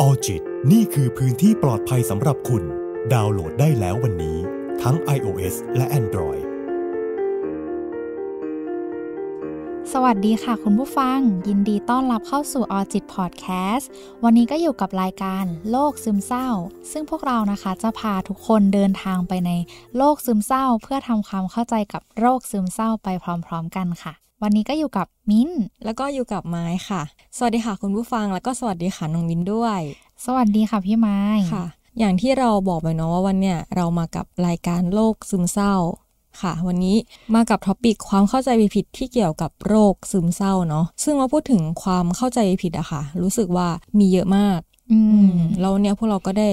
ออจิตนี่คือพื้นที่ปลอดภัยสำหรับคุณ ดาวน์โหลดได้แล้ววันนี้ ทั้ง iOS และ Android สวัสดีค่ะ คุณผู้ฟัง ยินดีต้อนรับเข้าสู่ออจิตพอดแคสต์วันนี้ก็อยู่กับรายการ โลกซึมเศร้า ซึ่งพวกเรานะคะจะพาทุกคนเดินทางไปใน โลกซึมเศร้า เพื่อทำความเข้าใจกับโรคซึมเศร้าไปพร้อม ๆ กันค่ะวันนี้ก็อยู่กับมิ้นแล้วก็อยู่กับไม้ค่ะ สวัสดีค่ะคุณผู้ฟังแล้วก็สวัสดีค่ะน้องมิ้นด้วย สวัสดีค่ะพี่ไม้ค่ะ อย่างที่เราบอกไปเนาะว่าวันเนี้ยเรามากับรายการโรคซึมเศร้า ค่ะ วันนี้มากับท็อปิกความเข้าใจผิดที่เกี่ยวกับโรคซึมเศร้าเนาะซึ่งเราพูดถึงความเข้าใจผิดอะค่ะ รู้สึกว่ามีเยอะมากอืมเราเนี่ยพวกเราก็ได้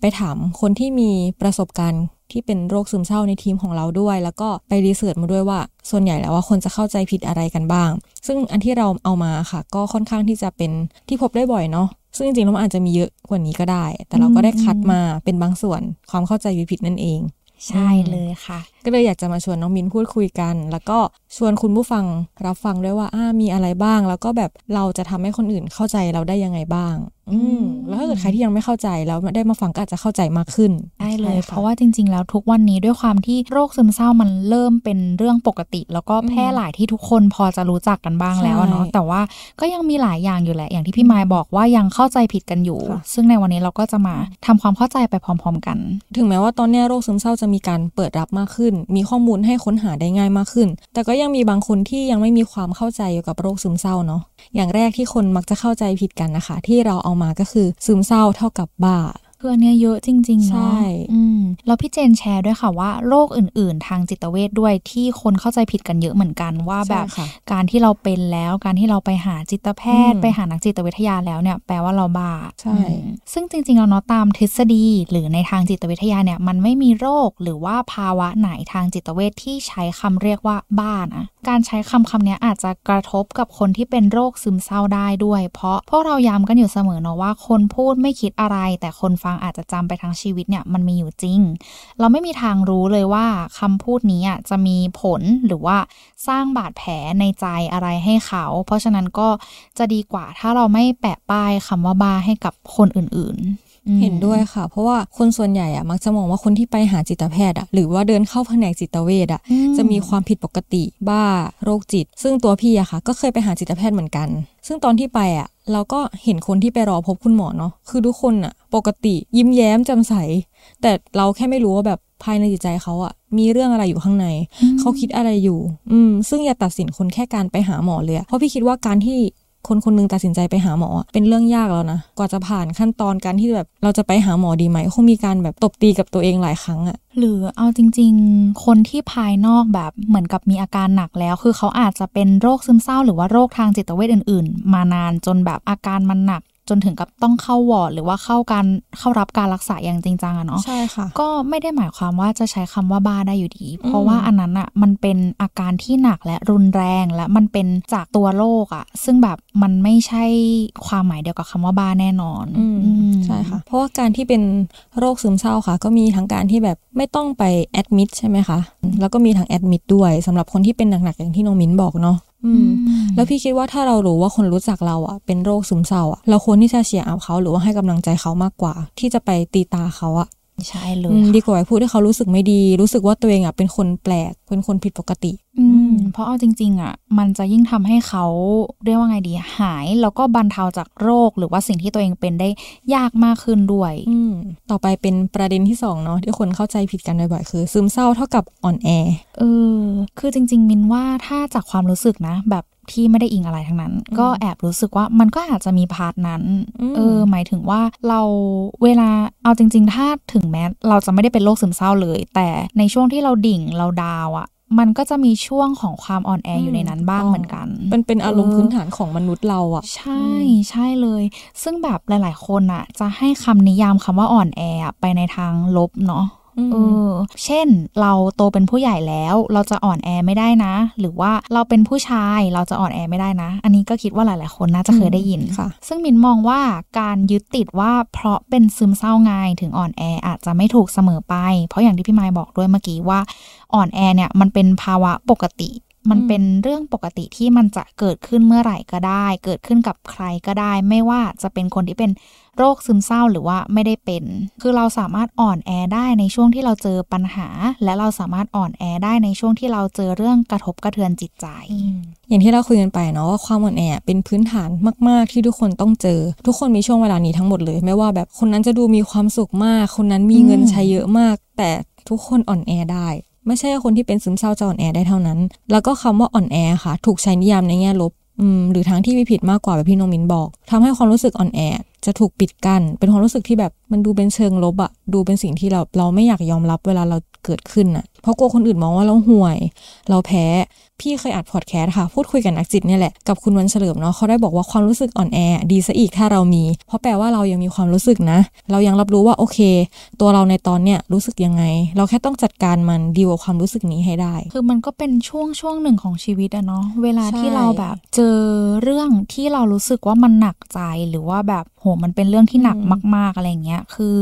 ไปถามคนที่มีประสบการณ์ที่เป็นโรคซึมเศร้าในทีมของเราด้วย แล้วก็ไปรีเสิร์ชมาด้วยว่า ส่วนใหญ่แล้วว่าคนจะเข้าใจผิดอะไรกันบ้าง ซึ่งอันที่เราเอามาค่ะ ก็ค่อนข้างที่จะเป็นที่พบได้บ่อยเนาะซึ่งจริงๆแล้วอาจจะมีเยอะกว่านี้ก็ได้ แต่เราก็ได้คัดมาเป็นบางส่วนความเข้าใจผิดนั่นเอง ใช่เลยค่ะก็เลยอยากจะมาชวนน้องมินพูดคุยกัน แล้วก็ชวนคุณผู้ฟังรับฟังด้วยว่าอ่ามีอะไรบ้าง แล้วก็แบบเราจะทำให้คนอื่นเข้าใจเราได้ยังไงบ้างอืมแล้วถ้าเกิดใครที่ยังไม่เข้าใจแล้วได้มาฟังก็อาจจะเข้าใจมากขึ้นได้เลย เพราะว่าจริงๆ แล้วทุกวันนี้ด้วยความที่โรคซึมเศร้ามันเริ่มเป็นเรื่องปกติ แล้วก็แพร่หลายที่ทุกคนพอจะรู้จักกันบ้างแล้วเนาะแต่ว่าก็ยังมีหลายอย่างอยู่แหละ อย่างที่พี่มายบอกว่ายังเข้าใจผิดกันอยู่ ซึ่งในวันนี้เราก็จะมาทำความเข้าใจไปพร้อมๆ กัน ถึงแม้ว่าตอนนี้โรคซึมเศร้าจะมีการเปิดรับมากขึ้น้นมีข้อมูลให้ค้นหาได้ง่ายมากขึ้น แต่ก็ยังมีบางคนที่ยังไม่มีความเข้าใจเกี่ยวกับโรคซึมเศร้าเนาะ อย่างแรกที่คนมักจะเข้าใจผิดกันนะคะ ที่เราเอามาก็คือซึมเศร้าเท่ากับบ้าคืออันเนี้ยเยอะจริงๆเนาะอื่แล้วพี่เจนแชร์ด้วยค่ะว่าโรคอื่นๆ ทางจิตเวชด้วยที่คนเข้าใจผิดกันเยอะเหมือนกันว่าแบบ การที่เราเป็นแล้วการที่เราไปหาจิตแพทย์ไปหานักจิตวิทยาแล้วเนี่ยแปลว่าเราบ้า ใช่ ซึ่งจริงๆเราเนาะตามทฤษฎี หรือในทางจิตวิทยาเนี่ย มันไม่มีโรคหรือว่าภาวะไหนทางจิตเวชที่ใช้คำเรียกว่าบ้านะ การใช้คำคำนี้อาจจะกระทบกับคนที่เป็นโรคซึมเศร้าได้ด้วย เพราะพวกเราย้ำกันอยู่เสมอเนาะว่าคนพูดไม่คิดอะไรแต่คนฟังังอาจจะจำไปทั้งชีวิตเนี่ย มันมีอยู่จริง เราไม่มีทางรู้เลยว่าคำพูดนี้จะมีผลหรือว่าสร้างบาดแผลในใจอะไรให้เขา เพราะฉะนั้นก็จะดีกว่า ถ้าเราไม่แปะป้ายคำว่าบ้าให้กับคนอื่นเห็นด้วยค่ะ เพราะว่าคนส่วนใหญ่อะมักจะมองว่าคนที่ไปหาจิตแพทย์อะหรือว่าเดินเข้าแผนกจิตเวชอะจะมีความผิดปกติบ้าโรคจิต ซึ่งตัวพี่อะค่ะก็เคยไปหาจิตแพทย์เหมือนกัน ซึ่งตอนที่ไปอะเราก็เห็นคนที่ไปรอพบคุณหมอเนาะ คือทุกคนอะปกติยิ้มแย้มจำใส แต่เราแค่ไม่รู้ว่าแบบภายในจิตใจเขาอะมีเรื่องอะไรอยู่ข้างใน เขาคิดอะไรอยู่ อืม ซึ่งอย่าตัดสินคนแค่การไปหาหมอเลยเพราะพี่คิดว่าการที่คนคนนึงตัดสินใจไปหาหมอเป็นเรื่องยากแล้วนะกว่าจะผ่านขั้นตอนการที่แบบเราจะไปหาหมอดีไหมคงมีการแบบตบตีกับตัวเองหลายครั้งอะหรือเอาจริง ๆ คนที่ภายนอกแบบเหมือนกับมีอาการหนักแล้ว คือเขาอาจจะเป็นโรคซึมเศร้า หรือว่าโรคทางจิตเวชอื่น ๆ มานานจนแบบอาการมันหนักจนถึงกับต้องเข้าวอร์ดหรือว่าเข้าการเข้ารับการรักษาอย่างจริงจังอะเนาะใช่ค่ะ ก็ไม่ได้หมายความว่าจะใช้คำว่าบ้าได้อยู่ดี เพราะว่าอันนั้นอะมันเป็นอาการที่หนักและรุนแรงและมันเป็นจากตัวโรคอะซึ่งแบบมันไม่ใช่ความหมายเดียวกับคำว่าบ้าแน่นอนใช่ค่ะเพราะว่าการที่เป็นโรคซึมเศร้าค่ะ ก็มีทั้งการที่แบบไม่ต้องไปแอดมิดใช่ไหมคะแล้วก็มีทางแอดมิดด้วย สำหรับคนที่เป็นหนักๆอย่างที่น้องมิ้นบอกเนาะอืม แล้วพี่คิดว่าถ้าเรารู้ว่าคนรู้จักเราอ่ะ เป็นโรคซึมเศร้าอ่ะ เราควรที่จะเชียร์เขาหรือว่าให้กำลังใจเขามากกว่า ที่จะไปตีตาเขาอ่ะใช่เลยดีกว่าพูดให้เขารู้สึกไม่ดี รู้สึกว่าตัวเองอ่ะเป็นคนแปลก เป็นคนผิดปกติ อืม เพราะเอาจริงๆอ่ะ มันจะยิ่งทำให้เขาเรียกว่าไงดี หายแล้วก็บรรเทาจากโรคหรือว่าสิ่งที่ตัวเองเป็นได้ยากมากขึ้นด้วย อืม ต่อไปเป็นประเด็นที่สองเนาะที่คนเข้าใจผิดกันบ่อยๆคือ ซึมเศร้าเท่ากับอ่อนแอเออ คือจริง ๆมินว่าถ้าจากความรู้สึกนะ แบบที่ไม่ได้อิงอะไรทั้งนั้น ก็แอบรู้สึกว่ามันก็อาจจะมีพาร์ทนั้นเออหมายถึงว่าเราเวลาเอาจริง ๆ ถ้าถึงแม้ เราจะไม่ได้เป็นโรคซึมเศร้าเลย แต่ในช่วงที่เราดิ่งเราดาวอะมันก็จะมีช่วงของความอ่อนแออยู่ในนั้นบ้างเหมือนกัน มันเป็นอารมณ์พื้นฐานของมนุษย์เราอะใช่ใช่เลย ซึ่งแบบหลาย ๆ คนอะจะให้คำนิยามคำว่าอ่อนแอไปในทางลบเนาะเออเช่น เราโตเป็นผู้ใหญ่แล้ว เราจะอ่อนแอไม่ได้นะ หรือว่าเราเป็นผู้ชายเราจะอ่อนแอไม่ได้นะ อันนี้ก็คิดว่าหลาย ๆ คนน่าจะเคยได้ยินค่ะ ซึ่งมินมองว่าการยึดติดว่าเพราะเป็นซึมเศร้าไงถึงอ่อนแออาจจะไม่ถูกเสมอไป เพราะอย่างที่พี่ไมล์บอกด้วยเมื่อกี้ว่าอ่อนแอเนี่ยมันเป็นภาวะปกติมันเป็นเรื่องปกติที่มันจะเกิดขึ้นเมื่อไหร่ก็ได้ เกิดขึ้นกับใครก็ได้ ไม่ว่าจะเป็นคนที่เป็นโรคซึมเศร้าหรือว่าไม่ได้เป็น คือเราสามารถอ่อนแอได้ในช่วงที่เราเจอปัญหา และเราสามารถอ่อนแอได้ในช่วงที่เราเจอเรื่องกระทบกระเทือนจิตใจ อย่างที่เราคุยกันไปเนาะว่าความอ่อนแอเป็นพื้นฐานมาก ๆ ที่ทุกคนต้องเจอ ทุกคนมีช่วงเวลานี้ทั้งหมดเลย ไม่ว่าแบบคนนั้นจะดูมีความสุขมาก คนนั้นมีเงินใช้เยอะมาก แต่ทุกคนอ่อนแอได้ไม่ใช่คนที่เป็นซึมเศร้าจะอ่อนแอได้เท่านั้น แล้วก็คำว่าอ่อนแอค่ะ ถูกใช้นิยามในแง่ลบ หรือทางที่มีผิดมากกว่าแบบพี่นงมินบอก ทำให้ความรู้สึกอ่อนแอจะถูกปิดกัน้นเป็นความรู้สึกที่แบบมันดูเป็นเชิงลบอะดูเป็นสิ่งที่เราเราไม่อยากยอมรับเวลาเราเกิดขึ้นอะเพราะกลัวคนอื่นมองว่าเราห่วย เราแพ้พี่เคยอัดพอดแคสต์ค่ะพูดคุยกับนักจิตเนี่ยแหละกับคุณวันเฉลิมเนาะเขาได้บอกว่าความรู้สึกอ่อนแอดีซะอีกถ้าเรามี เพราะแปลว่าเรายังมีความรู้สึกนะ เรายังรับรู้ว่าโอเค ตัวเราในตอนเนี้ยรู้สึกยังไง เราแค่ต้องจัดการมันดีกว่าความรู้สึกนี้ให้ได้ คือมันก็เป็นช่วงช่วงหนึ่งของชีวิตอะเนาะเวลาที่เราแบบ เจอเรื่องที่เรารู้สึกว่ามันหนักใจหรือว่าแบบโหมันเป็นเรื่องที่หนักมากๆอะไรเงี้ย คือ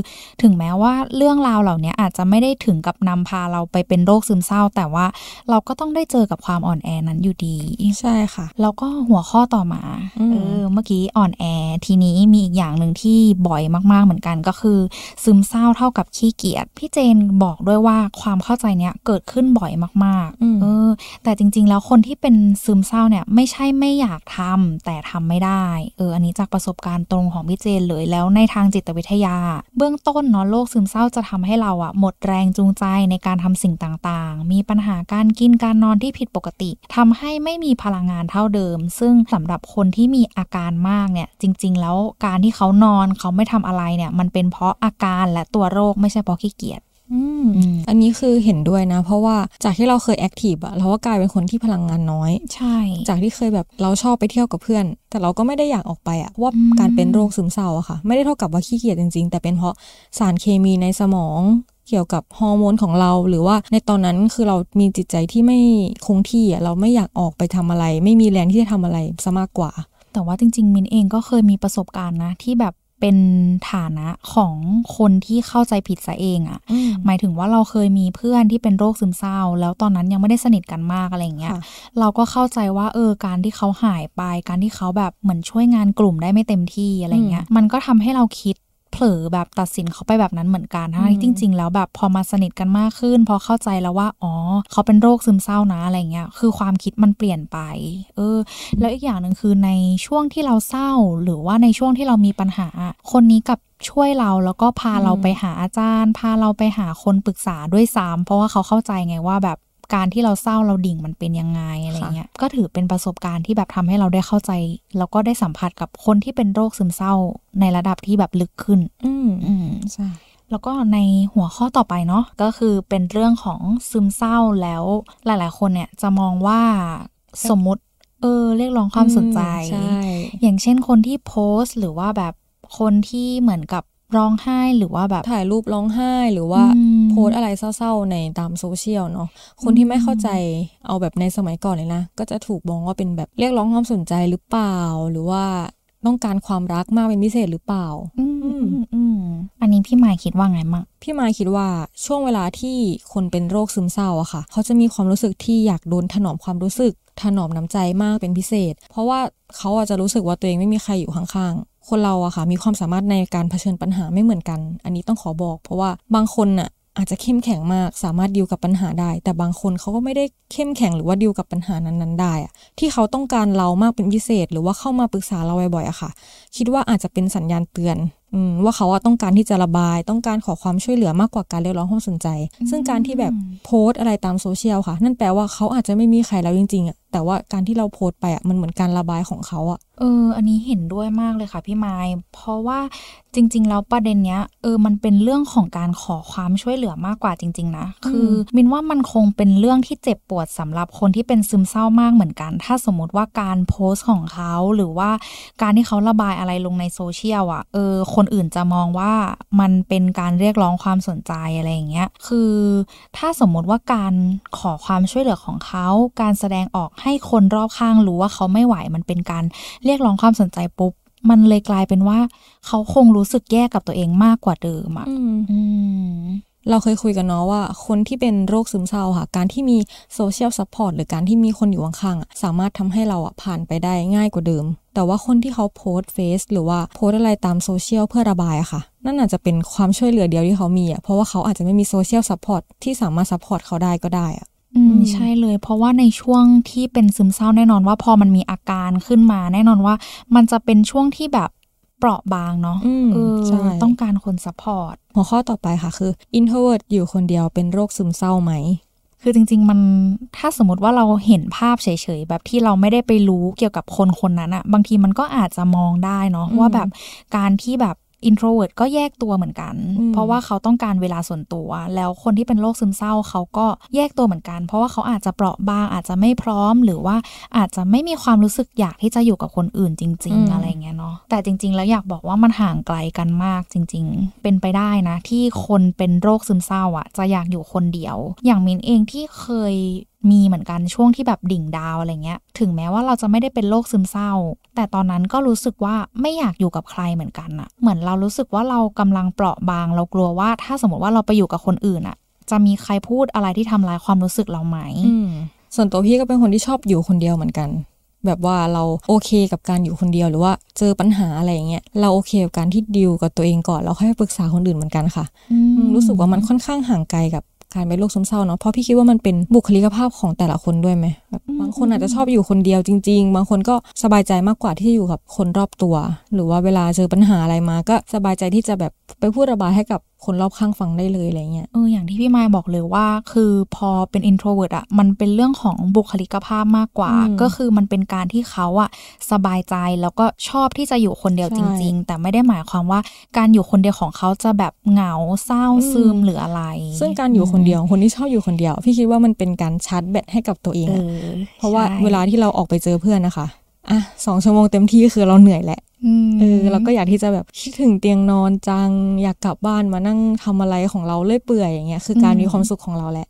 ถึงแม้ว่าเรื่องราวเหล่านี้อาจจะไม่ได้ถึงกับนำพาเราไปเป็นโรคซึมเศร้า แต่ว่าเราก็ต้องได้เจอกับความอ่อนแอนั้นอยู่ดี ใช่ค่ะแล้วก็หัวข้อต่อมาเออเมื่อกี้อ่อนแอทีนี้มีอีกอย่างหนึ่งที่บ่อยมากๆเหมือนกัน ก็คือซึมเศร้าเท่ากับขี้เกียจพี่เจนบอกด้วยว่าความเข้าใจเนี้ยเกิดขึ้นบ่อยมากๆเออแต่จริง ๆ แล้วคนที่เป็นซึมเศร้าเนี่ยไม่ใช่ไม่อยากทำ แต่ทำไม่ได้เอออันนี้จากประสบการณ์ตรงของพี่เจนเลยแล้วในทางจิตวิทยา เบื้องต้นเนาะโรคซึมเศร้าจะทำให้เราอะหมดแรงจูงใจในการทำสิ่งต่างๆ มีปัญหาการกินการนอนที่ผิดปกติ ทำให้ไม่มีพลังงานเท่าเดิม ซึ่งสำหรับคนที่มีอาการมากเนี่ย จริงๆแล้วการที่เขานอนเขาไม่ทำอะไรเนี่ย มันเป็นเพราะอาการและตัวโรคไม่ใช่เพราะขี้เกียจอันนี้คือเห็นด้วยนะ เพราะว่าจากที่เราเคยแอคทีฟอะเราก็กลายเป็นคนที่พลังงานน้อย ใช่ จากที่เคยแบบเราชอบไปเที่ยวกับเพื่อน แต่เราก็ไม่ได้อยากออกไปอะว่าการเป็นโรคซึมเศร้าอะค่ะ ไม่ได้เท่ากับว่าขี้เกียจจริงๆ แต่เป็นเพราะสารเคมีในสมองเกี่ยวกับฮอร์โมนของเราหรือว่าในตอนนั้นคือเรามีจิตใจที่ไม่คงที่เราไม่อยากออกไปทำอะไร ไม่มีแรงที่จะทำอะไรซะมากกว่า แต่ว่าจริง ๆมินเองก็เคยมีประสบการณ์นะที่แบบเป็นฐานะของคนที่เข้าใจผิดซะเองอะ่ะหมายถึงว่าเราเคยมีเพื่อนที่เป็นโรคซึมเศร้า แล้วตอนนั้นยังไม่ได้สนิทกันมากอะไรเงี้ยเราก็เข้าใจว่าเออการที่เขาหายไป การที่เขาแบบเหมือนช่วยงานกลุ่มได้ไม่เต็มที่อะไรเงี้ยมันก็ทำให้เราคิดเผลอแบบตัดสินเขาไปแบบนั้นเหมือนกัน ที่จริง ๆ แล้วแบบพอมาสนิทกันมากขึ้น พอเข้าใจแล้วว่า อ๋อ เขาเป็นโรคซึมเศร้านะอะไรเงี้ย คือความคิดมันเปลี่ยนไป เออ แล้วอีกอย่างหนึ่งคือในช่วงที่เราเศร้า หรือว่าในช่วงที่เรามีปัญหา คนนี้กับช่วยเรา แล้วก็พาเราไปหาอาจารย์ พาเราไปหาคนปรึกษาด้วยซ้ำเพราะว่าเขาเข้าใจไงว่าแบบการที่เราเศร้าเราดิ่งมันเป็นยังไง อะไรเงี้ย ก็ถือเป็นประสบการณ์ที่แบบทำให้เราได้เข้าใจแล้วก็ได้สัมผัสกับคนที่เป็นโรคซึมเศร้า ในระดับที่แบบลึกขึ้นอืมอืมใช่แล้วก็ในหัวข้อต่อไปเนาะก็คือเป็นเรื่องของซึมเศร้าแล้ว หลาย ๆคนเนี่ยจะมองว่า สมมติเออเรียกร้องความสนใจ อย่างเช่นคนที่โพสต์ หรือว่าแบบคนที่เหมือนกับร้องไห้ หรือว่าแบบถ่ายรูปร้องไห้ หรือว่าโพสอะไรเศร้า ๆ ในตามโซเชียลเนาะคนที่ไม่เข้าใจเอาแบบในสมัยก่อนเลยนะก็จะถูกมองว่าเป็นแบบเรียกร้องความสนใจหรือเปล่า หรือว่าต้องการความรักมากเป็นพิเศษหรือเปล่าอืมอืมอันนี้พี่มายคิดว่าไงมั่งพี่มายคิดว่าช่วงเวลาที่คนเป็นโรคซึมเศร้าอะค่ะ เขาจะมีความรู้สึกที่อยากโดนถนอมความรู้สึกถนอมน้ำใจมากเป็นพิเศษ เพราะว่าเขาอาจจะรู้สึกว่าตัวเองไม่มีใครอยู่ข้างคนเราอะค่ะมีความสามารถในการเผชิญปัญหาไม่เหมือนกัน อันนี้ต้องขอบอกเพราะว่าบางคนอะอาจจะเข้มแข็งมาก สามารถดิวกับปัญหาได้ แต่บางคนเขาก็ไม่ได้เข้มแข็งหรือว่าดิวกับปัญหานั้นๆ ได้อะที่เขาต้องการเรามากเป็นพิเศษหรือว่าเข้ามาปรึกษาเราบ่อยๆอะค่ะ คิดว่าอาจจะเป็นสัญญาณเตือนว่าเขาต้องการที่จะระบายต้องการขอความช่วยเหลือมากกว่าการเรียกร้องความสนใจ ซึ่งการที่แบบโพสอะไรตามโซเชียลค่ะ นั่นแปลว่าเขาอาจจะไม่มีใครแล้วจริงๆอ่ะแต่ว่าการที่เราโพสไปอ่ะ มันเหมือนการระบายของเขาอ่ะ เออ อันนี้เห็นด้วยมากเลยค่ะพี่ไม้เพราะว่าจริง ๆ แล้วประเด็นเนี้ยเออมันเป็นเรื่องของการขอความช่วยเหลือมากกว่าจริง ๆนะคือมินว่ามันคงเป็นเรื่องที่เจ็บปวดสำหรับคนที่เป็นซึมเศร้ามากเหมือนกัน ถ้าสมมติว่าการโพสต์ของเขา หรือว่า การที่เขาระบายอะไรลงในโซเชียลอ่ะเออคคนอื่นจะมองว่ามันเป็นการเรียกร้องความสนใจอะไรอย่างเงี้ย คือ ถ้าสมมติว่าการขอความช่วยเหลือของเขาการแสดงออกให้คนรอบข้างรู้ว่าเขาไม่ไหว มันเป็นการเรียกร้องความสนใจปุ๊บ มันเลยกลายเป็นว่าเขาคงรู้สึกแย่กับตัวเองมากกว่าเดิมอ่ะเราเคยคุยกันเนาะว่า คนที่เป็นโรคซึมเศร้าค่ะการที่มีโซเชียลซัพพอร์ตหรือการที่มีคนอยู่ข้างๆสามารถทำให้เราอ่ะ ผ่านไปได้ง่ายกว่าเดิมแต่ว่าคนที่เขาโพสเฟซหรือว่าโพสอะไรตามโซเชียลเพื่อระบายอะค่ะนั่นอาจจะเป็นความช่วยเหลือเดียวที่เขามีอะเพราะว่าเขาอาจจะไม่มีโซเชียลซัพพอร์ตที่สามารถซัพพอร์ตเขาได้ก็ได้อะอืมใช่เลย เพราะว่าในช่วงที่เป็นซึมเศร้าแน่นอนว่าพอมันมีอาการขึ้นมาแน่นอนว่ามันจะเป็นช่วงที่แบบเปราะบางเนาะอืมใช่ต้องการคนซัพพอร์ตหัวข้อต่อไปค่ะ คือ introvert อยู่คนเดียวเป็นโรคซึมเศร้าไหมคือจริงๆมันถ้าสมมติว่าเราเห็นภาพเฉย ๆ แบบที่เราไม่ได้ไปรู้เกี่ยวกับคนคนนั้นอะบางทีมันก็อาจจะมองได้เนาะว่าแบบการที่แบบอินโทรเวิร์ดก็แยกตัวเหมือนกัน เพราะว่าเขาต้องการเวลาส่วนตัว แล้วคนที่เป็นโรคซึมเศร้าเขาก็แยกตัวเหมือนกันเพราะว่าเขาอาจจะเปราะบางอาจจะไม่พร้อม หรือว่าอาจจะไม่มีความรู้สึกอยากที่จะอยู่กับคนอื่นจริง ๆอะไรเงี้ยเนาะแต่จริงๆ แล้วอยากบอกว่ามันห่างไกลกันมากจริง ๆ เป็นไปได้นะ ที่คนเป็นโรคซึมเศร้าอ่ะจะอยากอยู่คนเดียว อย่างมินเองที่เคยมีเหมือนกันช่วงที่แบบดิ่งดาวอะไรเงี้ยถึงแม้ว่าเราจะไม่ได้เป็นโรคซึมเศร้า แต่ตอนนั้นก็รู้สึกว่าไม่อยากอยู่กับใครเหมือนกันอะเหมือนเรารู้สึกว่าเรากำลังเปราะบาง เรากลัวว่าถ้าสมมติว่าเราไปอยู่กับคนอื่นอะจะมีใครพูดอะไรที่ทำลายความรู้สึกเราไหมส่วนตัวพี่ก็เป็นคนที่ชอบอยู่คนเดียวเหมือนกัน แบบว่าเราโอเคกับการอยู่คนเดียวหรือว่าเจอปัญหาอะไรอย่างเงี้ยเราโอเคกับการที่ดิวกับตัวเองก่อนแล้วค่อยปรึกษาคนอื่นเหมือนกันค่ะรู้สึกว่ามันค่อนข้างห่างไกลกับการเป็นโรคซึมเศร้าเนาะเพราะพี่คิดว่ามันเป็นบุคลิกภาพของแต่ละคนด้วยไหมแบบบางคนอาจจะชอบอยู่คนเดียวจริงๆ บางคนก็สบายใจมากกว่าที่จะอยู่กับคนรอบตัว หรือว่าเวลาเจอปัญหาอะไรมาก็ สบายใจที่จะแบบไปพูดระบายให้กับคนรอบข้างฟังได้เลยอะไรเงี้ย เออ อย่างที่พี่มายบอกเลยว่า คือพอเป็น introvert อะมันเป็นเรื่องของบุคลิกภาพมากกว่า ก็คือมันเป็นการที่เขาอะสบายใจ แล้วก็ชอบที่จะอยู่คนเดียวจริง ๆ แต่ไม่ได้หมายความว่าการอยู่คนเดียวของเขาจะแบบเหงาเศร้าซึมหรืออะไร ซึ่งการอยู่คนเดียว คนที่ชอบอยู่คนเดียว พี่คิดว่ามันเป็นการชาร์จแบตให้กับตัวเองเอเพราะว่าเวลาที่เราออกไปเจอเพื่อนนะคะ อ่ะสองชั่วโมงเต็มที่คือเราเหนื่อยแหละเออเราก็อยากที่จะแบบคิดถึงเตียงนอนจัง อยากกลับบ้านมานั่งทำอะไรของเราเลื่อยเปื่อยอย่างเงี้ยคือการมีความสุขของเราแหละ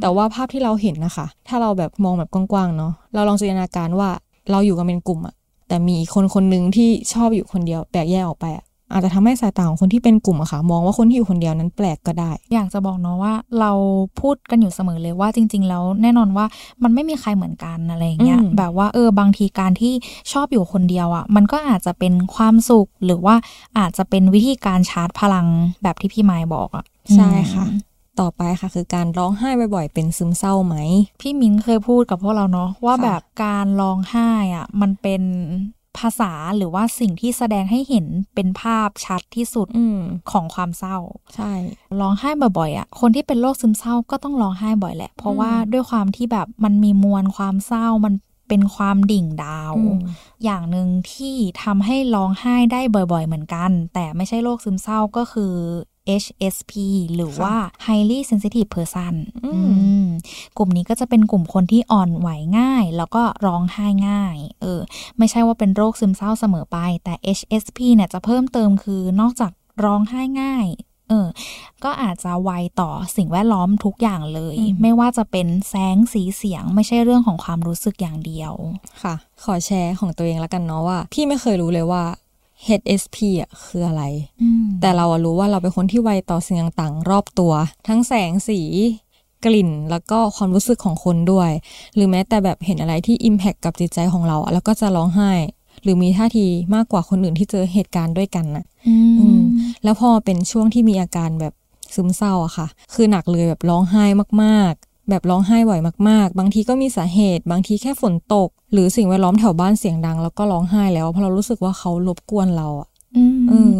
แต่ว่าภาพที่เราเห็นนะคะ ถ้าเราแบบมองแบบกว้างๆเนาะเราลองจินตนาการว่าเราอยู่กันเป็นกลุ่มอะแต่มีคนคนหนึ่งที่ชอบอยู่คนเดียวแปลกแยกออกไปอะอาจจะทำให้สายตาของคนที่เป็นกลุ่มอะค่ะ มองว่าคนที่อยู่คนเดียวนั้นแปลกก็ได้ อยากจะบอกเนาะว่าเราพูดกันอยู่เสมอเลยว่าจริง ๆ แล้วแน่นอนว่ามันไม่มีใครเหมือนกันอะไรเงี้ย แบบว่าเออบางทีการที่ชอบอยู่คนเดียวอะมันก็อาจจะเป็นความสุขหรือว่าอาจจะเป็นวิธีการชาร์จพลังแบบที่พี่ไม้บอกอะใช่ค่ะ ต่อไปค่ะ คือการร้องไห้บ่อยๆเป็นซึมเศร้าไหม พี่มิ้นเคยพูดกับพวกเราเนาะว่าแบบการร้องไห้อะมันเป็นภาษาหรือว่าสิ่งที่แสดงให้เห็นเป็นภาพชัดที่สุดอของความเศร้า ใช่ร้องไห้บ่อยๆอ่ะ คนที่เป็นโรคซึมเศร้าก็ต้องร้องไห้บ่อยแหละ เพราะว่าด้วยความที่แบบมันมีมวลความเศร้ามันเป็นความดิ่งดาว อย่างหนึ่งที่ทำให้ร้องไห้ได้บ่อยๆเหมือนกัน แต่ไม่ใช่โรคซึมเศร้าก็คือ HSP หรือว่า highly sensitive person กลุ่มนี้ก็จะเป็นกลุ่มคนที่อ่อนไหวง่าย แล้วก็ร้องไห้ง่าย เออ ไม่ใช่ว่าเป็นโรคซึมเศร้าเสมอไป แต่ HSP เนี่ยจะเพิ่มเติมคือนอกจากร้องไห้ง่าย เออ ก็อาจจะไวต่อสิ่งแวดล้อมทุกอย่างเลย ไม่ว่าจะเป็นแสงสีเสียงไม่ใช่เรื่องของความรู้สึกอย่างเดียว ค่ะ ขอแชร์ของตัวเองแล้วกันเนาะว่าพี่ไม่เคยรู้เลยว่า HSP อ่ะคืออะไร แต่เรารู้ว่าเราเป็นคนที่ไวต่อสิ่งต่างๆรอบตัว ทั้งแสงสี กลิ่นแล้วก็ความรู้สึกของคนด้วย หรือแม้แต่แบบเห็นอะไรที่ Impact กับจิตใจของเราแล้วก็จะร้องไห้ หรือมีท่าทีมากกว่าคนอื่นที่เจอเหตุการณ์ด้วยกันนะืม แล้วพอเป็นช่วงที่มีอาการแบบซึมเศร้าอะค่ะ คือหนักเลยแบบร้องไห้มากแบบร้องไห้บ่อยมากๆ บางทีก็มีสาเหตุ บางทีแค่ฝนตก หรือสิ่งแวดล้อมแถวบ้านเสียงดัง แล้วก็ร้องไห้แล้วเพราะเรารู้สึกว่าเขารบกวนเราอ่ะเออ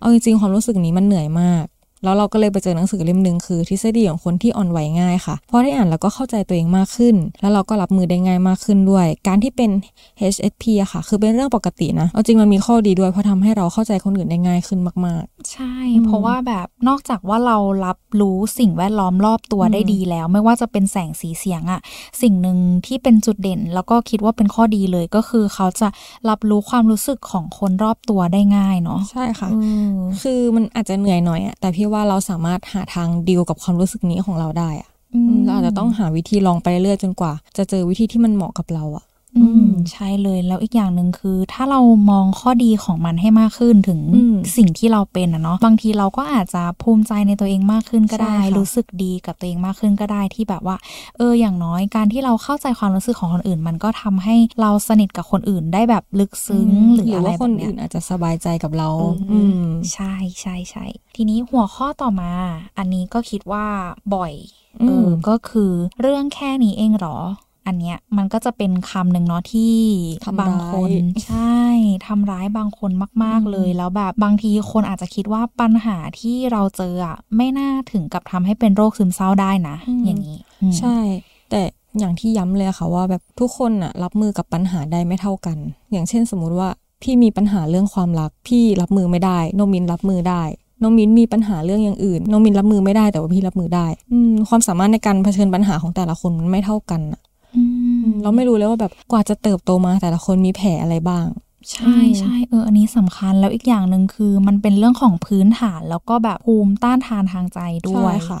เอาจริงๆ ความรู้สึกนี้มันเหนื่อยมากแล้วเราก็เลยไปเจอหนังสือเล่มหนึ่งคือทฤษฎีของคนที่อ่อนไหวง่ายค่ะพอได้อ่านเราก็เข้าใจตัวเองมากขึ้นแล้วเราก็รับมือได้ง่ายมากขึ้นด้วย การที่เป็น HSP อะค่ะคือเป็นเรื่องปกตินะเอาจริงมันมีข้อดีด้วยเพราะทำให้เราเข้าใจคนอื่นได้ง่ายขึ้นมาก ๆ ใช่ เพราะว่าแบบนอกจากว่าเรารับรู้สิ่งแวดล้อมรอบตัวได้ดีแล้ว ไม่ว่าจะเป็นแสงสีเสียงอะสิ่งหนึ่งที่เป็นจุดเด่น แล้วก็คิดว่าเป็นข้อดีเลยก็คือเขาจะรับรู้ความรู้สึกของคนรอบตัวได้ง่ายเนาะใช่ค่ะคือมันอาจจะเหนื่อยหน่อยอะแต่พี่ว่าเราสามารถหาทางดีลกับความรู้สึกนี้ของเราได้อะเราอาจจะต้องหาวิธีลองไปเรื่อยจนกว่า จะเจอวิธีที่มันเหมาะกับเราอะอืมใช่เลยแล้วอีกอย่างหนึ่งคือ ถ้าเรามองข้อดีของมันให้มากขึ้นถึงสิ่งที่เราเป็นอะเนาะบางทีเราก็อาจจะภูมิใจในตัวเองมากขึ้นก็ได้ รู้สึกดีกับตัวเองมากขึ้นก็ได้ที่แบบว่า เอออย่างน้อยการที่เราเข้าใจความรู้สึกของคนอื่น มันก็ทำให้เราสนิทกับคนอื่น ได้แบบลึกซึ้ง หรืออะไรแบบนี้อาคนอื่นอาจจะสบายใจกับเรา อืมใช่ใช่ใช่ทีนี้หัวข้อต่อมา อันนี้ก็คิดว่าบ่อยเออก็คือเรื่องแค่นี้เองหรออันเนี้ยมันก็จะเป็นคำหนึ่งเนาะที่บางคน ใช่ทำร้ายบางคนมาก ๆเลยแล้วแบบบางทีคนอาจจะคิดว่าปัญหาที่เราเจออ่ะไม่น่าถึงกับทำให้เป็นโรคซึมเศร้าได้นะ อย่างนี้ ใช่ แต่อย่างที่ย้ำเลยค่ะว่าแบบทุกคนอะรับมือกับปัญหาได้ไม่เท่ากัน อย่างเช่นสมมติว่าพี่มีปัญหาเรื่องความรักพี่รับมือไม่ได้โนมินรับมือได้น้องมินมีปัญหาเรื่องอย่างอื่นน้องมินรับมือไม่ได้แต่ว่าพี่รับมือได้ความสามารถในการเผชิญปัญหาของแต่ละคนมันไม่เท่ากันเราไม่รู้เลยว่าแบบกว่าจะเติบโตมา แต่ละคนมีแผลอะไรบ้าง ใช่ใช่เอออันนี้สำคัญแล้วอีกอย่างหนึ่งคือมันเป็นเรื่องของพื้นฐานแล้วก็แบบภูมิต้านทานทางใจด้วยค่ะ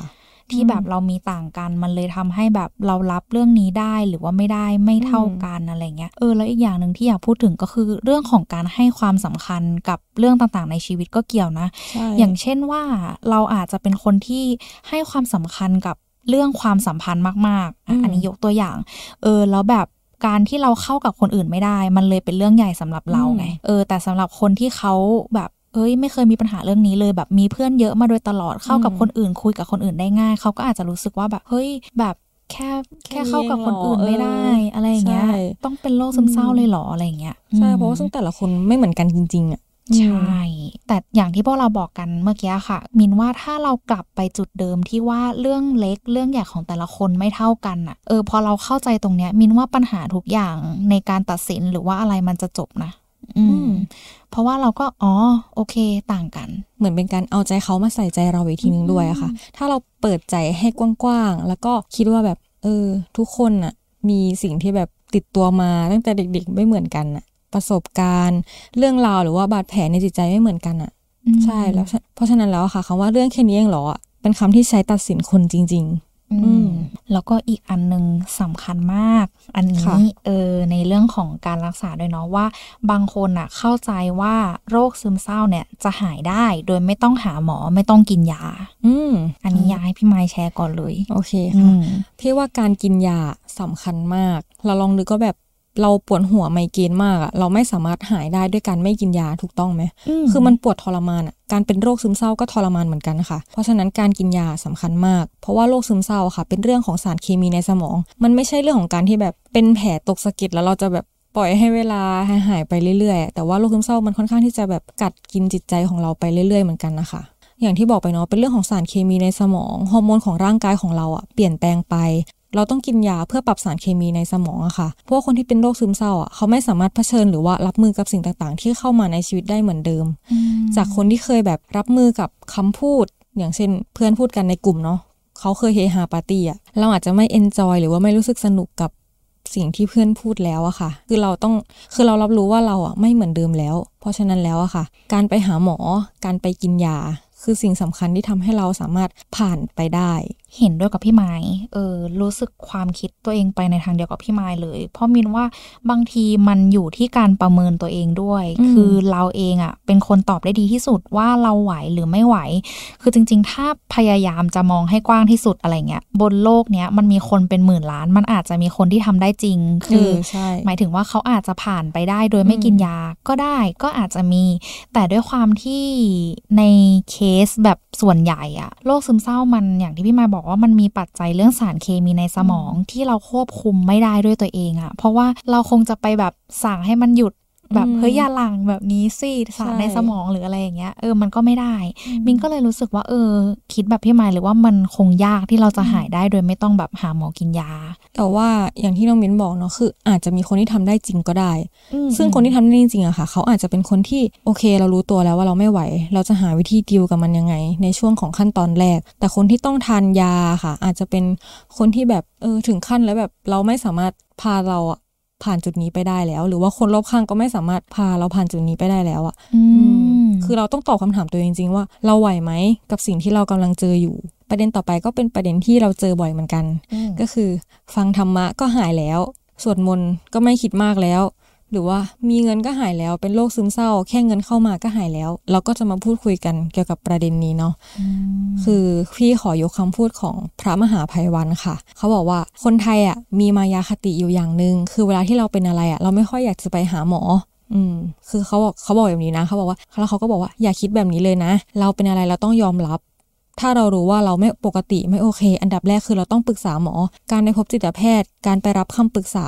ที่แบบเรามีต่างกันมันเลยทำให้แบบเรารับเรื่องนี้ได้หรือว่าไม่ได้ไม่เท่ากันอะไรเงี้ยเออแล้วอีกอย่างหนึ่งที่อยากพูดถึงก็คือ เรื่องของการให้ความสำคัญกับเรื่องต่างๆ ในชีวิตก็เกี่ยวนะ อย่างเช่นว่าเราอาจจะเป็นคนที่ให้ความสำคัญกับเรื่องความสัมพันธ์มากๆอันนี้ยกตัวอย่าง เออ แล้วแบบการที่เราเข้ากับคนอื่นไม่ได้ มันเลยเป็นเรื่องใหญ่สำหรับเราไง เออ แต่สำหรับคนที่เขาแบบ เอ้ย ไม่เคยมีปัญหาเรื่องนี้เลย แบบมีเพื่อนเยอะมาโดยตลอด เข้ากับคนอื่น คุยกับคนอื่นได้ง่าย เขาก็อาจจะรู้สึกว่าแบบ เฮ้ย แบบแค่แค่เข้ากับคนอื่นไม่ได้ อะไรอย่างเงี้ย ต้องเป็นโรคซึมเศร้าเลยหรอ อะไรอย่างเงี้ย ใช่ เพราะว่าซึ่งแต่ละคนไม่เหมือนกันจริงๆอ่ะใช่แต่อย่างที่พวกเราบอกกันเมื่อกี้ค่ะ มินว่าถ้าเรากลับไปจุดเดิมที่ว่าเรื่องเล็กเรื่องใหญ่ของแต่ละคนไม่เท่ากันอะเออพอเราเข้าใจตรงเนี้ย มินว่าปัญหาทุกอย่างในการตัดสินหรือว่าอะไรมันจะจบนะอืม เพราะว่าเราก็อ๋อโอเคต่างกัน เหมือนเป็นการเอาใจเขามาใส่ใจเราอีกทีนึงด้วยอะค่ะ ถ้าเราเปิดใจให้กว้างๆแล้วก็คิดว่าแบบ เออ ทุกคนอะมีสิ่งที่แบบติดตัวมาตั้งแต่เด็ก ๆไม่เหมือนกันอะประสบการณ์ เรื่องราวหรือว่าบาดแผลในจิตใจไม่เหมือนกันอะ่ะใช่แล้วเพราะฉะนั้นแล้วค่ะ คำว่าเรื่องแค่นี้เองหรอเป็นคำที่ใช้ตัดสินคนจริงๆแล้วก็อีกอันหนึ่งสำคัญมาก อันนี้เออในเรื่องของการรักษาด้วยเนาะว่า บางคนอ่ะ เข้าใจว่าโรคซึมเศร้าเนี่ย จะหายได้โดยไม่ต้องหาหมอไม่ต้องกินยา อืมอันนี้อยากให้พี่ไม้แชร์ก่อนเลยโอเคค่ะพี่ว่าการกินยาสำคัญมากเราลองดูก็แบบเราปวดหัวไมเกรนมากอะเราไม่สามารถหายได้ด้วยการไม่กินยาถูกต้องไหมคือมันปวดทรมานอะการเป็นโรคซึมเศร้าก็ทรมานเหมือนกันค่ะเพราะฉะนั้นการกินยาสำคัญมาก เพราะว่าโรคซึมเศร้าค่ะ เป็นเรื่องของสารเคมีในสมอง มันไม่ใช่เรื่องของการที่แบบเป็นแผลตกสะเก็ดแล้วเราจะแบบปล่อยให้เวลาหายไปเรื่อยๆ แต่ว่าโรคซึมเศร้ามันค่อนข้างที่จะแบบกัดกินจิตใจของเราไปเรื่อย ๆเหมือนกันนะคะอย่างที่บอกไปเนาะเป็นเรื่องของสารเคมีในสมองฮอร์โมนของร่างกายของเราอะเปลี่ยนแปลงไปเราต้องกินยาเพื่อปรับสารเคมีในสมองอะค่ะพวกคนที่เป็นโรคซึมเศร้าอะเขาไม่สามารถเผชิญหรือว่ารับมือกับสิ่งต่างๆ ที่เข้ามาในชีวิตได้เหมือนเดิม จากคนที่เคยแบบรับมือกับคำพูด อย่างเช่น เพื่อนพูดกันในกลุ่มเนาะเขาเคยเฮฮาปาร์ตี้อะเราอาจจะไม่เอนจอยหรือว่าไม่รู้สึกสนุกกับสิ่งที่เพื่อนพูดแล้วอะค่ะ คือเราต้องคือเรารับรู้ว่าเราอะไม่เหมือนเดิมแล้ว เพราะฉะนั้นแล้วอะค่ะ การไปหาหมอการไปกินยาคือสิ่งสำคัญที่ทำให้เราสามารถผ่านไปได้ เห็นด้วยกับพี่ไม้เออรู้สึกความคิดตัวเองไปในทางเดียวกับพี่ไม้เลย เพราะมินว่าบางทีมันอยู่ที่การประเมินตัวเองด้วย คือเราเองอะ่ะเป็นคนตอบได้ดีที่สุดว่าเราไหวหรือไม่ไหว คือจริงๆถ้าพยายามจะมองให้กว้างที่สุดอะไรเงี้ย บนโลกเนี้ย มันมีคนเป็นหมื่นล้านมันอาจจะมีคนที่ทำได้จริงคือหมายถึงว่าเขาอาจจะผ่านไปได้โดยไม่กินยาก็ได้ก็อาจจะมีแต่ด้วยความที่ในเคสแบบส่วนใหญ่อะโรคซึมเศร้ามันอย่างที่พี่มาบอกว่ามันมีปัจจัยเรื่องสารเคมีในสมองที่เราควบคุมไม่ได้ด้วยตัวเองอะเพราะว่าเราคงจะไปแบบสั่งให้มันหยุดแบบเฮ้ยยาหลังแบบนี้สิสารในสมองหรืออะไรอย่างเงี้ย เออมันก็ไม่ได้มิงก็เลยรู้สึกว่าเออ คิดแบบพี่ไมล์หรือว่ามันคงยากที่เราจะหายได้โดยไม่ต้องแบบหาหมอกินยา แต่ว่าอย่างที่น้องมิ้นบอกเนาะคือ อาจจะมีคนที่ทำได้จริงก็ได้ ซึ่งคนที่ทำได้จริงอะค่ะ เขาอาจจะเป็นคนที่โอเคเรารู้ตัวแล้วว่าเราไม่ไหว เราจะหาวิธีดิวกับมันยังไง ในช่วงของขั้นตอนแรก แต่คนที่ต้องทานยาค่ะ อาจจะเป็นคนที่แบบเออถึงขั้นแล้วแบบเราไม่สามารถพาเราผ่านจุดนี้ไปได้แล้ว หรือว่าคนรอบข้างก็ไม่สามารถพาเราผ่านจุดนี้ไปได้แล้วอะ่ะคือเราต้องตอบคาถามตัวเองจริงๆ ว่าเราไหวไหมกับสิ่งที่เรากำลังเจออยู่ ประเด็นต่อไปก็เป็นประเด็นที่เราเจอบ่อยเหมือนกัน ก็คือฟังธรรมะก็หายแล้วสวดมนต์ก็ไม่คิดมากแล้วหรือว่ามีเงินก็หายแล้วเป็นโรคซึมเศร้า แค่เงินเข้ามาก็หายแล้ว เราก็จะมาพูดคุยกันเกี่ยวกับประเด็นนี้เนาะคือพี่ขอยกคำพูดของพระมหาภัยวันค่ะเขาบอกว่าคนไทยอ่ะมีมายาคติอยู่อย่างหนึ่งคือเวลาที่เราเป็นอะไรอ่ะเราไม่ค่อยอยากจะไปหาหมอ อืม คือเขาบอกเขาบอกแบบนี้นะเขาบอกว่าแล้วเขาก็บอกว่าอย่าคิดแบบนี้เลยนะเราเป็นอะไรเราต้องยอมรับถ้าเรารู้ว่าเราไม่ปกติ ไม่โอเค อันดับแรกคือเราต้องปรึกษาหมอการไปพบจิตแพทย์ การไปรับคำปรึกษา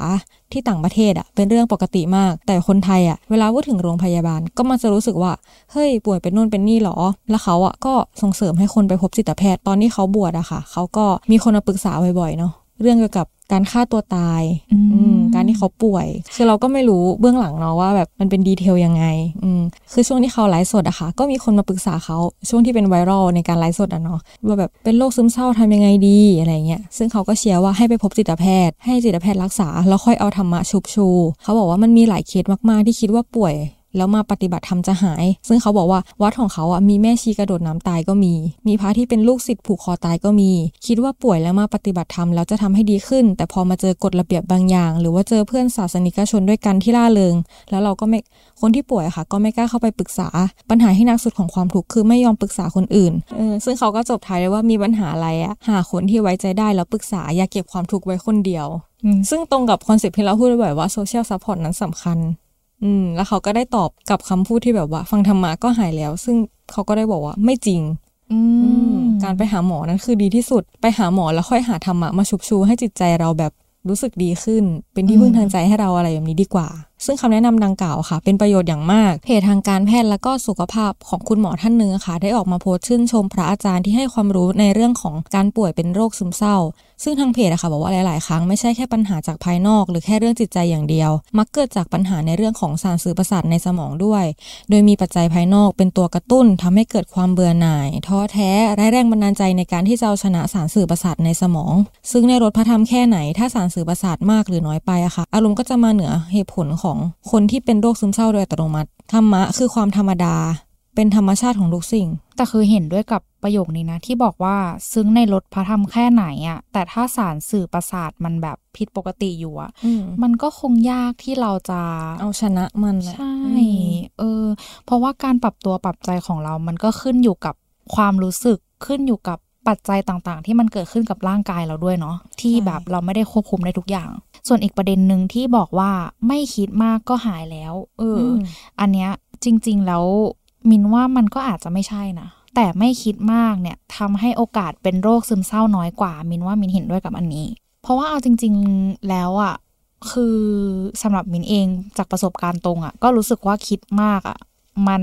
ที่ต่างประเทศอ่ะเป็นเรื่องปกติมากแต่คนไทยอ่ะเวลาพูดถึงโรงพยาบาลก็มันจะรู้สึกว่าเฮ้ย ป่วยเป็นนู่นเป็นนี่หรอ แล้วเขาอ่ะก็ส่งเสริมให้คนไปพบจิตแพทย์ตอนนี้เขาบวชอะค่ะ เขาก็มีคนมาปรึกษาบ่อยๆเนาะเรื่องเกี่ยวกับการฆ่าตัวตาย การที่เขาป่วย คือเราก็ไม่รู้เบื้องหลังเนาะว่าแบบมันเป็นดีเทลยังไงคือช่วงที่เขาไลฟ์สดอะคะ่ะ ก็มีคนมาปรึกษาเขา ช่วงที่เป็นไวรัลในการไลฟ์สดอะเนาะว่าแบบเป็นโรคซึมเศร้าทำยังไงดีอะไรเงี้ย ซึ่งเขาก็เชียร์ว่าให้ไปพบจิตแพทย์ ให้จิตแพทย์รักษาแล้วค่อยเอาธรรมะชุบชู เขาบอกว่ามันมีหลายเคสมาก ๆ ที่คิดว่าป่วยแล้วมาปฏิบัติธรรมจะหาย ซึ่งเขาบอกว่าวัดของเขาอ่ะมีแม่ชีกระโดดน้ำตายก็มี มีพระที่เป็นลูกศิษย์ผูกคอตายก็มี คิดว่าป่วยแล้วมาปฏิบัติธรรมแล้วจะทำให้ดีขึ้น แต่พอมาเจอกฎระเบียบบางอย่าง หรือว่าเจอเพื่อนศาสนิกชนด้วยกันที่ล่าเริง แล้วเราก็ไม่ คนที่ป่วยค่ะ ก็ไม่กล้าเข้าไปปรึกษา ปัญหาที่หนักสุดของความทุกข์คือไม่ยอมปรึกษาคนอื่นเออซึ่งเขาก็จบท้ายเลยว่ามีปัญหาอะไรอ่ะ หาคนที่ไว้ใจได้แล้วปรึกษา อย่าเก็บความทุกข์ไว้คนเดียว ซึ่งตรงกับคอนเซ็ปต์ที่เราพูดบ่อยว่าโซเชียลซัพพอร์ตนั้นสำคัญอืมแล้วเขาก็ได้ตอบกับคำพูดที่แบบว่า ฟังธรรมะก็หายแล้ว ซึ่งเขาก็ได้บอกว่าไม่จริงการไปหาหมอนั้นคือดีที่สุดไปหาหมอแล้วค่อยหาธรรมะมาชุบชูให้จิตใจเราแบบรู้สึกดีขึ้น เป็นที่พึ่งทางใจให้เราอะไรแบบนี้ดีกว่าซึ่งคำแนะนำดังกล่าวค่ะ เป็นประโยชน์อย่างมาก เพจทางการแพทย์และก็สุขภาพของคุณหมอท่านหนึ่งค่ะ ได้ออกมาโพสต์ชื่นชมพระอาจารย์ที่ให้ความรู้ในเรื่องของการป่วยเป็นโรคซึมเศร้า ซึ่งทางเพจอะค่ะบอกว่าหลายๆครั้ง ไม่ใช่แค่ปัญหาจากภายนอกหรือแค่เรื่องจิตใจอย่างเดียว มักเกิดจากปัญหาในเรื่องของสารสื่อประสาทในสมองด้วย โดยมีปัจจัยภายนอกเป็นตัวกระตุ้นทำให้เกิดความเบื่อหน่าย ท้อแท้ไร้แรงบันดาลใจในการที่จะเอาชนะสารสื่อประสาทในสมอง ซึ่งในรถพระธรรมแค่ไหน ถ้าสารสื่อประสาทมากหรือน้อยไปอะค่ะ อารมณ์ก็จะมาเหนือเหตุผลของคนที่เป็นโรคซึมเศร้าโดยอัตโนมัติธรรมะคือความธรรมดา เป็นธรรมชาติของทุกสิ่ง แต่คือเห็นด้วยกับประโยคนี้นะ ที่บอกว่าซึ้งในรถพระธรรมแค่ไหนอะ่ะแต่ถ้าสารสื่อประสาทมันแบบผิดปกติอยู่อะ่ะมันก็คงยากที่เราจะเอาชนะมันใช่เออเพราะว่าการปรับตัวปรับใจของเรา มันก็ขึ้นอยู่กับความรู้สึกขึ้นอยู่กับปัจจัยต่าง ๆ ที่มันเกิดขึ้นกับร่างกายเราด้วยเนาะที่แบบเราไม่ได้ควบคุมได้ทุกอย่างส่วนอีกประเด็นหนึ่งที่บอกว่าไม่คิดมากก็หายแล้ว เออ อันเนี้ยจริงๆแล้วมินว่ามันก็อาจจะไม่ใช่นะ แต่ไม่คิดมากเนี่ยทำให้โอกาสเป็นโรคซึมเศร้าน้อยกว่า มินว่ามินเห็นด้วยกับอันนี้ เพราะว่าเอาจริงๆแล้วอะ่ะ คือสำหรับมินเองจากประสบการณ์ตรงอะ่ะก็รู้สึกว่าคิดมากอะ่ะมัน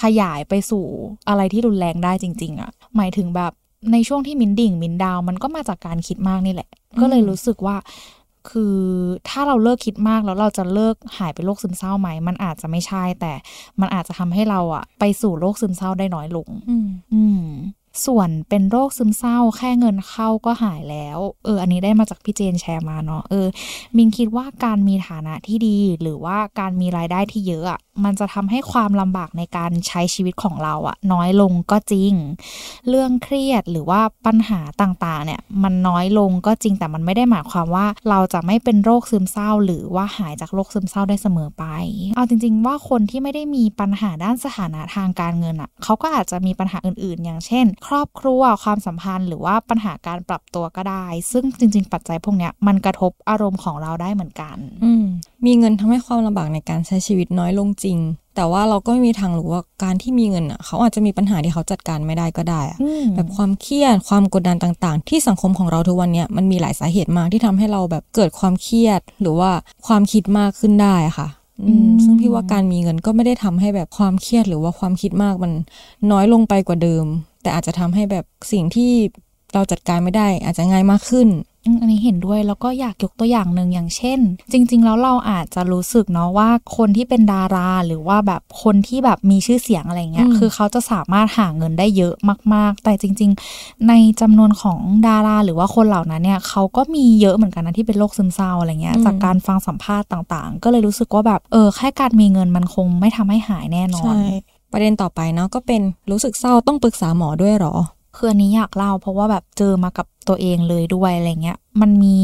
ขยายไปสู่อะไรที่รุนแรงได้จริงๆอะ่ะหมายถึงแบบในช่วงที่มินดิ่ง มินดาวมันก็มาจากการคิดมากนี่แหละ ก็เลยรู้สึกว่าคือถ้าเราเลิกคิดมากแล้วเราจะเลิกหายไปโรคซึมเศร้าไหม มันอาจจะไม่ใช่แต่มันอาจจะทำให้เราอะไปสู่โรคซึมเศร้าได้น้อยลง อืมส่วนเป็นโรคซึมเศร้า แค่เงินเข้าก็หายแล้ว เออ อันนี้ได้มาจากพี่เจนแชร์มาเนาะเออมิงคิดว่าการมีฐานะที่ดีหรือว่าการมีรายได้ที่เยอะอ่ะมันจะทำให้ความลำบากในการใช้ชีวิตของเราอะน้อยลงก็จริง เรื่องเครียดหรือว่าปัญหาต่างๆ เนี่ย มันน้อยลงก็จริง แต่มันไม่ได้หมายความว่าเราจะไม่เป็นโรคซึมเศร้าหรือว่าหายจากโรคซึมเศร้าได้เสมอไปเอาจริง ๆ ว่าคนที่ไม่ได้มีปัญหาด้านสถานะทางการเงินอะเขาก็อาจจะมีปัญหาอื่น ๆ อย่างเช่นครอบครัวความสัมพันธ์หรือว่าปัญหาการปรับตัวก็ได้ ซึ่งจริง ๆ ปัจจัยพวกนี้มันกระทบอารมณ์ของเราได้เหมือนกัน อืมีเงินทำให้ความลำบากในการใช้ชีวิตน้อยลงจริง แต่ว่าเราก็ไม่มีทางรู้ว่าการที่มีเงินอ่ะเขาอาจจะมีปัญหาที่เขาจัดการไม่ได้ก็ได้แบบความเครียด ความกดดันต่างๆ ที่สังคมของเราทุกวันเนี้ยมันมีหลายสาเหตุมากที่ทำให้เราแบบเกิดความเครียดหรือว่าความคิดมากขึ้นได้ค่ะซึ่งพี่ว่าการมีเงินก็ไม่ได้ทำให้แบบความเครียด หรือว่าความคิดมากมันน้อยลงไปกว่าเดิมแต่อาจจะทำให้แบบสิ่งที่เราจัดการไม่ได้ อาจจะง่ายมากขึ้น อันนี้เห็นด้วยแล้วก็อยากยกตัวอย่างหนึ่งอย่างเช่น จริง ๆ แล้วเราอาจจะรู้สึกเนาะว่าคนที่เป็นดาราหรือว่าแบบคนที่แบบมีชื่อเสียงอะไรเงี้ย คือเขาจะสามารถหาเงินได้เยอะมากๆ แต่จริง ๆในจำนวนของดารา หรือว่าคนเหล่านั้นเนี่ย เขาก็มีเยอะเหมือนกันนะที่เป็นโรคซึมเศร้าอะไรเงี้ยจากการฟังสัมภาษณ์ต่างๆ ก็เลยรู้สึกว่าแบบเออแค่การมีเงินมันคง ไม่ทำให้หายแน่นอนประเด็นต่อไปเนาะก็เป็นรู้สึกเศร้าต้องปรึกษาหมอด้วยหรอคืออันนี้อยากเล่าเพราะว่าแบบเจอมากับตัวเองเลยด้วยอะไรเงี้ย มันมี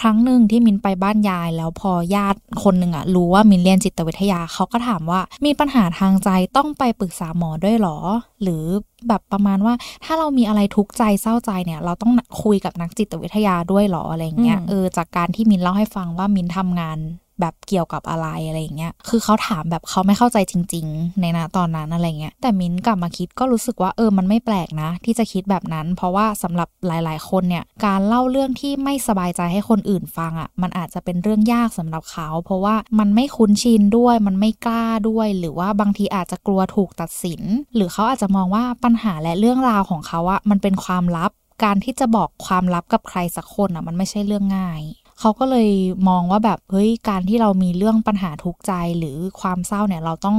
ครั้งหนึ่งที่มินไปบ้านยายแล้วพอญาติคนหนึ่งอะรู้ว่ามินเรียนจิตวิทยาเขาก็ถามว่ามีปัญหาทางใจต้องไปปรึกษาหมอด้วยหรอ หรือแบบประมาณว่าถ้าเรามีอะไรทุกข์ใจเศร้าใจเนี่ย เราต้องคุยกับนักจิตวิทยาด้วยหรออะไรเงี้ยเออจากการที่มินเล่าให้ฟังว่ามินทำงานแบบเกี่ยวกับอะไรอะไรอย่างเงี้ย คือเขาถามแบบเขาไม่เข้าใจจริงๆ ในนะตอนนั้น อะไรเงี้ย แต่มิ้นกลับมาคิดก็รู้สึกว่า เออ มันไม่แปลกนะ ที่จะคิดแบบนั้น เพราะว่าสำหรับหลาย ๆ คนเนี่ย การเล่าเรื่องที่ไม่สบายใจให้คนอื่นฟังอะ่ะ มันอาจจะเป็นเรื่องยากสำหรับเขา เพราะว่ามันไม่คุ้นชินด้วย มันไม่กล้าด้วย หรือว่าบางทีอาจจะกลัวถูกตัดสิน หรือเขาอาจจะมองว่าปัญหาและเรื่องราวของเขาอะมันเป็นความลับ การที่จะบอกความลับกับใครสักคนอ่ะ มันไม่ใช่เรื่องง่ายเขาก็เลยมองว่าแบบเฮ้ย การที่เรามีเรื่องปัญหาทุกใจหรือความเศร้าเนี่ยเราต้อง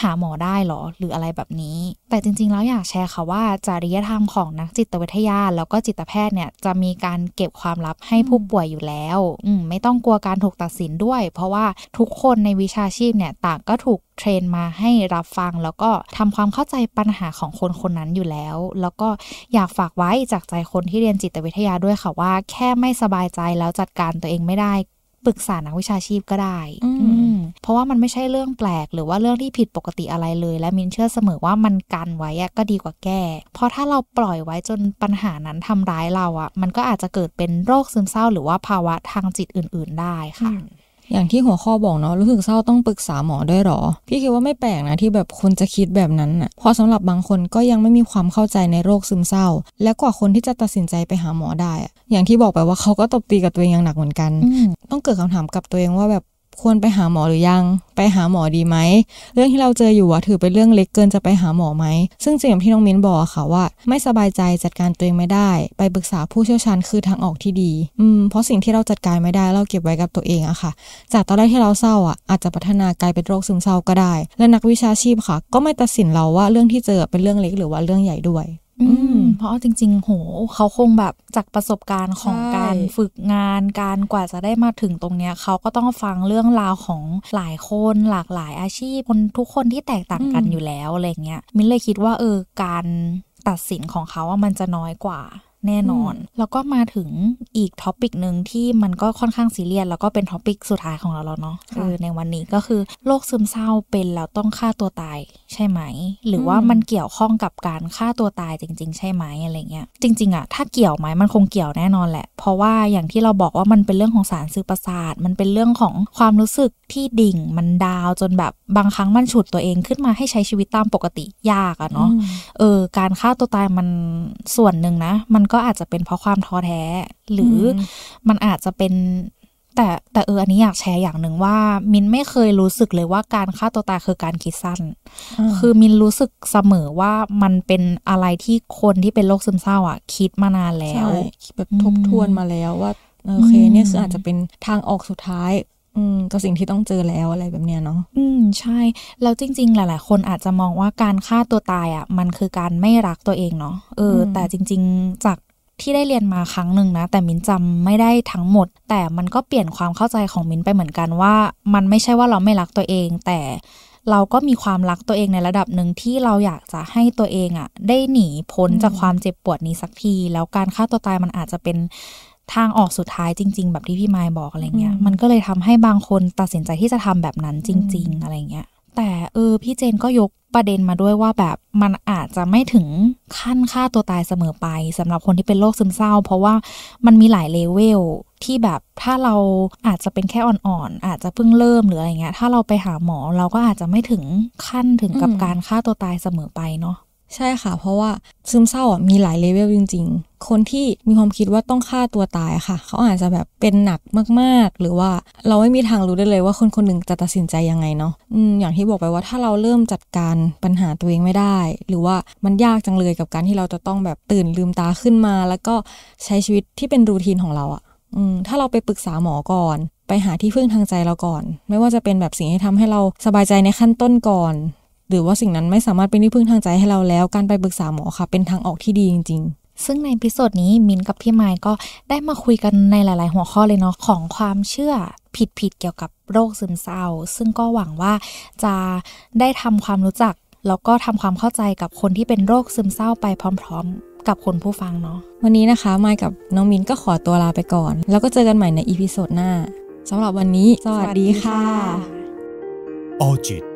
หาหมอได้หรอ หรืออะไรแบบนี้ แต่จริงๆ แล้วอยากแชร์ค่ะว่า จริยธรรมของนักจิตวิทยาแล้วก็จิตแพทย์เนี่ยจะมีการเก็บความลับให้ผู้ป่วยอยู่แล้วอืไม่ต้องกลัวการถูกตัดสินด้วย เพราะว่าทุกคนในวิชาชีพเนี่ย ต่างก็ถูกเทรนมาให้รับฟัง แล้วก็ทำความเข้าใจปัญหาของคนคนนั้นอยู่แล้ว แล้วก็อยากฝากไว้จากใจคนที่เรียนจิตวิทยาด้วยค่ะว่า แค่ไม่สบายใจแล้วจัดการตัวเองไม่ได้ปรึกษานักวิชาชีพก็ได้ อืเพราะว่ามันไม่ใช่เรื่องแปลก หรือว่าเรื่องที่ผิดปกติอะไรเลย และมินเชื่อเสมอว่ามันกันไว้ก็ดีกว่าแก้ เพราะถ้าเราปล่อยไว้จนปัญหานั้นทำร้ายเราอะมันก็อาจจะเกิดเป็นโรคซึมเศร้า หรือว่าภาวะทางจิตอื่นๆได้ค่ะ อย่างที่หัวข้อบอกเนาะรู้สึกเศร้าต้องปรึกษาหมอด้วยหรอ พี่คิดว่าไม่แปลกนะที่แบบคนจะคิดแบบนั้นะ่ะเพราะสำหรับบางคนก็ยังไม่มีความเข้าใจในโรคซึมเศร้า และกว่าคนที่จะตัดสินใจไปหาหมอได้อย่างที่บอกไปว่าเขาก็ตบตีกับตัวเองอย่างหนักเหมือนกัน ต้องเกิดคำถามกับตัวเองว่าแบบควรไปหาหมอหรือยัง ไปหาหมอดีไหม เรื่องที่เราเจออยู่อะถือเป็นเรื่องเล็กเกินจะไปหาหมอไหม ซึ่งสิ่งที่น้องมิ้นบอกค่ะว่า ไม่สบายใจจัดการตัวเองไม่ได้ ไปปรึกษาผู้เชี่ยวชาญคือทางออกที่ดี อืม เพราะสิ่งที่เราจัดการไม่ได้เราเก็บไว้กับตัวเองอะค่ะ จากตอนแรกที่เราเศร้าอะอาจจะพัฒนากลายเป็นโรคซึมเศร้าก็ได้ และนักวิชาชีพค่ะ ก็ไม่ตัดสินเราว่าเรื่องที่เจอเป็นเรื่องเล็กหรือว่าเรื่องใหญ่ด้วยอืม เพราะจริงๆ โห เขาคงแบบจากประสบการณ์ของการฝึกงานการกว่าจะได้มาถึงตรงเนี้ยเขาก็ต้องฟังเรื่องราวของหลายคนหลากหลายอาชีพ คนทุกคนที่แตกต่างกันอยู่แล้วอะไรเงี้ยมิ้นเลยคิดว่าเออการตัดสินของเขาว่ามันจะน้อยกว่าแน่นอนแล้วก็มาถึงอีกท็อปิกหนึ่งที่มันก็ค่อนข้างซีเรียสแล้วก็เป็นท็อปิกสุดท้ายของเราแล้วเนาะคือในวันนี้ก็คือโรคซึมเศร้าเป็นแล้วต้องฆ่าตัวตายใช่ไหม หรือว่ามันเกี่ยวข้องกับการฆ่าตัวตายจริงๆใช่ไหมอะไรเงี้ยจริง ๆอะถ้าเกี่ยวไหมมันคงเกี่ยวแน่นอนแหละ เพราะว่าอย่างที่เราบอกว่ามันเป็นเรื่องของสารสื่อประสาทมันเป็นเรื่องของความรู้สึกที่ดิ่งมันดาวจนแบบบางครั้งมันฉุดตัวเองขึ้นมาให้ใช้ชีวิตตามปกติยากอะเนาะเออการฆ่าตัวตายมันส่วนหนึ่งนะมันก็อาจจะเป็นเพราะความท้อแท้ หรือมันอาจจะเป็น แต่แต่เอออันนี้อยากแชร์อย่างหนึ่งว่ามินไม่เคยรู้สึกเลยว่าการฆ่าตัวตายคือการคิดสั้น คือมินรู้สึกเสมอว่ามันเป็นอะไรที่คนที่เป็นโรคซึมเศร้าอ่ะ คิดมานานแล้วแบบทบทวนมาแล้วว่าโอเค เนี่ยคืออาจจะเป็นทางออกสุดท้ายอืมกับสิ่งที่ต้องเจอแล้วอะไรแบบเนี้ยเนาะอืมใช่แล้วจริง ๆ หลาย ๆ คนอาจจะมองว่าการฆ่าตัวตายอะ่ะ มันคือการไม่รักตัวเองเนาะเออแต่จริง ๆ จากที่ได้เรียนมาครั้งหนึ่งนะ แต่มินจำไม่ได้ทั้งหมด แต่มันก็เปลี่ยนความเข้าใจของมินไปเหมือนกัน ว่ามันไม่ใช่ว่าเราไม่รักตัวเอง แต่เราก็มีความรักตัวเองในระดับหนึ่งที่เราอยากจะให้ตัวเองอะ่ะได้หนีพ้นจากความเจ็บปวดนี้สักที แล้วการฆ่าตัวตายมันอาจจะเป็นทางออกสุดท้ายจริง ๆ แบบที่พี่ไม้บอกอะไรเงี้ย มันก็เลยทำให้บางคนตัดสินใจที่จะทำแบบนั้นจริง ๆ อะไรเงี้ยแต่เออพี่เจนก็ยกประเด็นมาด้วยว่าแบบมันอาจจะไม่ถึงขั้นฆ่าตัวตายเสมอไป สำหรับคนที่เป็นโรคซึมเศร้า เพราะว่ามันมีหลายเลเวลที่แบบถ้าเราอาจจะเป็นแค่อ่อน ๆ อาจจะเพิ่งเริ่มหรืออะไรเงี้ยถ้าเราไปหาหมอเราก็อาจจะไม่ถึงขั้นถึงกับการฆ่าตัวตายเสมอไปเนาะใช่ค่ะ เพราะว่าซึมเศร้าอ่ะมีหลายเลเวลจริง ๆ คนที่มีความคิดว่าต้องฆ่าตัวตายค่ะ เขาอาจจะแบบเป็นหนักมากๆ หรือว่าเราไม่มีทางรู้ได้เลยว่าคนคนหนึ่งจะตัดสินใจยังไงเนาะอือย่างที่บอกไปว่าถ้าเราเริ่มจัดการปัญหาตัวเองไม่ได้ หรือว่ามันยากจังเลยกับการที่เราจะต้องแบบตื่นลืมตาขึ้นมา แล้วก็ใช้ชีวิตที่เป็นรูทีนของเราอะ่ะอืมถ้าเราไปปรึกษาหมอก่อน ไปหาที่พึ่งทางใจเราก่อน ไม่ว่าจะเป็นแบบสิ่งที่ทำให้เราสบายใจในขั้นต้นก่อนหรือว่าสิ่งนั้นไม่สามารถเป็นที่พึ่งทางใจให้เราแล้วการไปปรึกษาหมอค่ะ เป็นทางออกที่ดีจริงๆ ซึ่งในพิสซดนี้มินกับพี่ไม้ก็ได้มาคุยกันในหลายๆหัวข้อเลยเนาะของความเชื่อผิดๆ เกี่ยวกับโรคซึมเศร้า ซึ่งก็หวังว่าจะได้ทำความรู้จัก แล้วก็ทำความเข้าใจกับคนที่เป็นโรคซึมเศร้าไปพร้อม ๆ กับคนผู้ฟังเนาะวันนี้นะคะไม้กับน้องมินก็ขอตัวลาไปก่อน แล้วก็เจอกันใหม่ในอีพิสซดหน้าสำหรับวันนี้สวัสดีค่ะออจิต